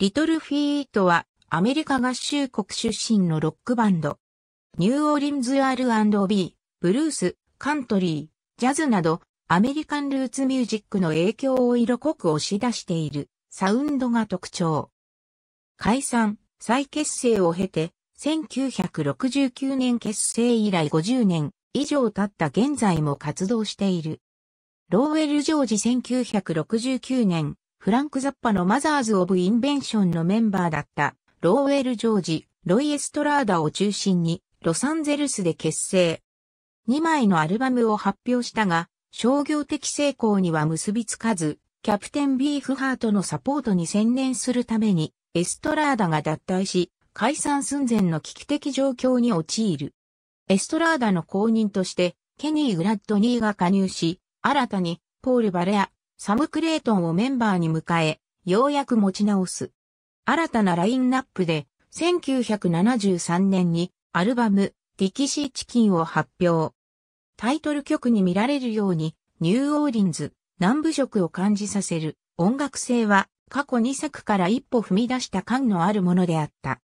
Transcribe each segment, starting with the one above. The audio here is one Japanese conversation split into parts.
リトルフィートはアメリカ合衆国出身のロックバンド。ニューオーリンズ R&B、ブルース、カントリー、ジャズなどアメリカンルーツミュージックの影響を色濃く押し出しているサウンドが特徴。解散、再結成を経て1969年結成以来50年以上経った現在も活動している。ローウェル・ジョージ1969年フランク・ザッパのマザーズ・オブ・インベンションのメンバーだったローウェル・ジョージ、ロイ・エストラーダを中心にロサンゼルスで結成。2枚のアルバムを発表したが、商業的成功には結びつかず、キャプテン・ビーフハートのサポートに専念するために、エストラーダが脱退し、解散寸前の危機的状況に陥る。エストラーダの後任として、ケニー・グラッドニーが加入し、新たに、ポール・バレア、サム・クレイトンをメンバーに迎え、ようやく持ち直す。新たなラインナップで、1973年にアルバム、ディキシー・チキンを発表。タイトル曲に見られるように、ニューオーリンズ、南部色を感じさせる音楽性は、過去2作から一歩踏み出した感のあるものであった。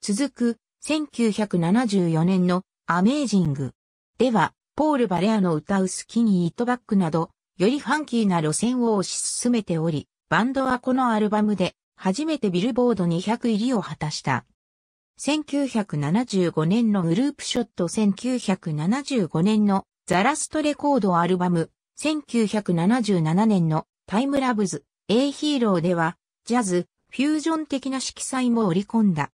続く、1974年のアメージング。では、ポール・バレアの歌うスキニー・イットバックなど、よりファンキーな路線を推し進めており、バンドはこのアルバムで初めてビルボード200入りを果たした。1975年のグループショット1975年のザラストレコードアルバム1977年のタイムラブズ A ヒーローではジャズ、フュージョン的な色彩も織り込んだ。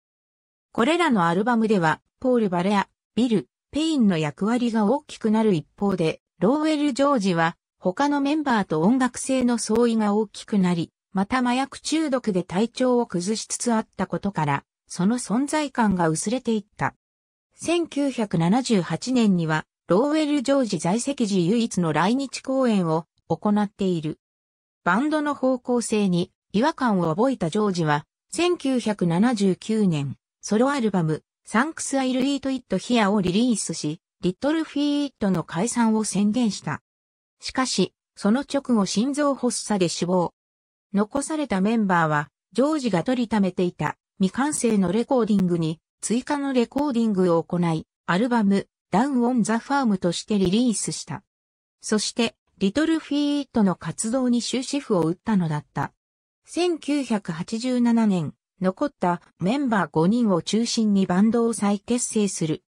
これらのアルバムではポール・バレア、ビル、ペインの役割が大きくなる一方でローウェル・ジョージは他のメンバーと音楽性の相違が大きくなり、また麻薬中毒で体調を崩しつつあったことから、その存在感が薄れていった。1978年には、ローウェル・ジョージ在籍時唯一の来日公演を行っている。バンドの方向性に違和感を覚えたジョージは、1979年、ソロアルバム、サンクス・アイル・イート・イット・ヒアをリリースし、リトル・フィー・イットの解散を宣言した。しかし、その直後心臓発作で死亡。残されたメンバーは、ジョージが取りためていた未完成のレコーディングに追加のレコーディングを行い、アルバム、ダウン・オン・ザ・ファームとしてリリースした。そして、リトル・フィーットの活動に終止符を打ったのだった。1987年、残ったメンバー5人を中心にバンドを再結成する。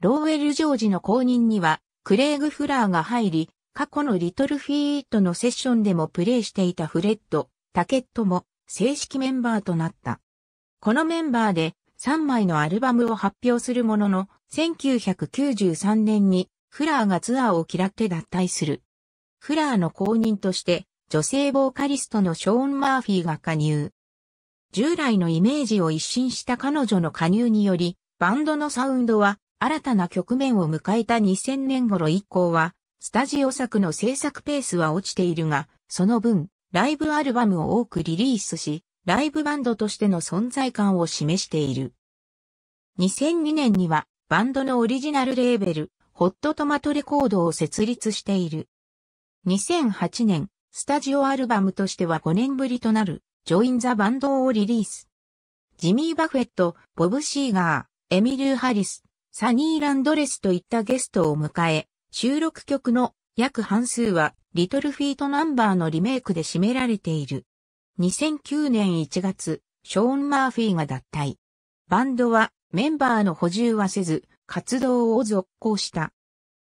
ローウェル・ジョージの後任には、クレイグ・フラーが入り、過去のリトルフィートのセッションでもプレーしていたフレッド、タケットも正式メンバーとなった。このメンバーで3枚のアルバムを発表するものの、1993年にフラーがツアーを嫌って脱退する。フラーの後任として女性ボーカリストのショーン・マーフィーが加入。従来のイメージを一新した彼女の加入により、バンドのサウンドは新たな局面を迎えた2000年頃以降は、スタジオ作の制作ペースは落ちているが、その分、ライブアルバムを多くリリースし、ライブバンドとしての存在感を示している。2002年には、バンドのオリジナルレーベル、ホットトマトレコードを設立している。2008年、スタジオアルバムとしては5年ぶりとなる、ジョイン・ザ・バンドをリリース。ジミー・バフェット、ボブ・シーガー、エミリュー・ハリス、サニー・ランドレスといったゲストを迎え、収録曲の約半数はリトルフィートナンバーのリメイクで占められている。2009年1月、ショーン・マーフィーが脱退。バンドはメンバーの補充はせず、活動を続行した。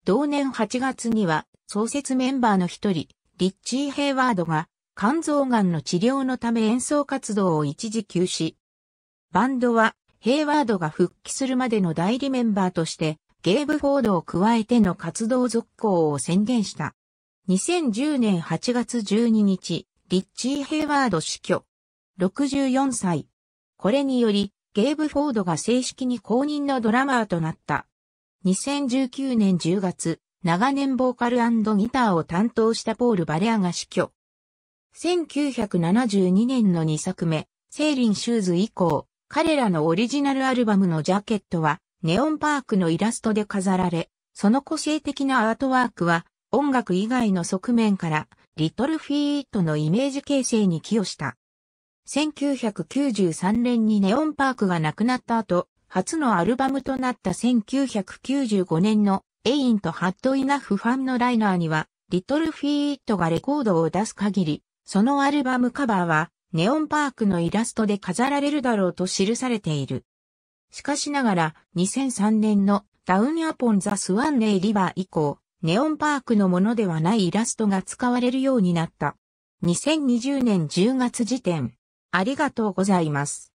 同年8月には創設メンバーの一人、リッチー・ヘイワードが肝臓がんの治療のため演奏活動を一時休止。バンドはヘイワードが復帰するまでの代理メンバーとしてゲーブ・フォードを加えての活動続行を宣言した。2010年8月12日、リッチー・ヘイワード死去。64歳。これにより、ゲーブ・フォードが正式に公認のドラマーとなった。2019年10月、長年ボーカルギターを担当したポール・バレアが死去。1972年の2作目、セーリン・シューズ以降、彼らのオリジナルアルバムのジャケットは、ネオンパークのイラストで飾られ、その個性的なアートワークは音楽以外の側面からリトルフィートのイメージ形成に寄与した。1993年にネオンパークが亡くなった後、初のアルバムとなった1995年のエインとハットイナフファンのライナーには、リトルフィートがレコードを出す限り、そのアルバムカバーはネオンパークのイラストで飾られるだろうと記されている。しかしながら、2003年のダウンアポンザスワンネイリバー以降、ネオンパークのものではないイラストが使われるようになった。2020年10月時点。ありがとうございます。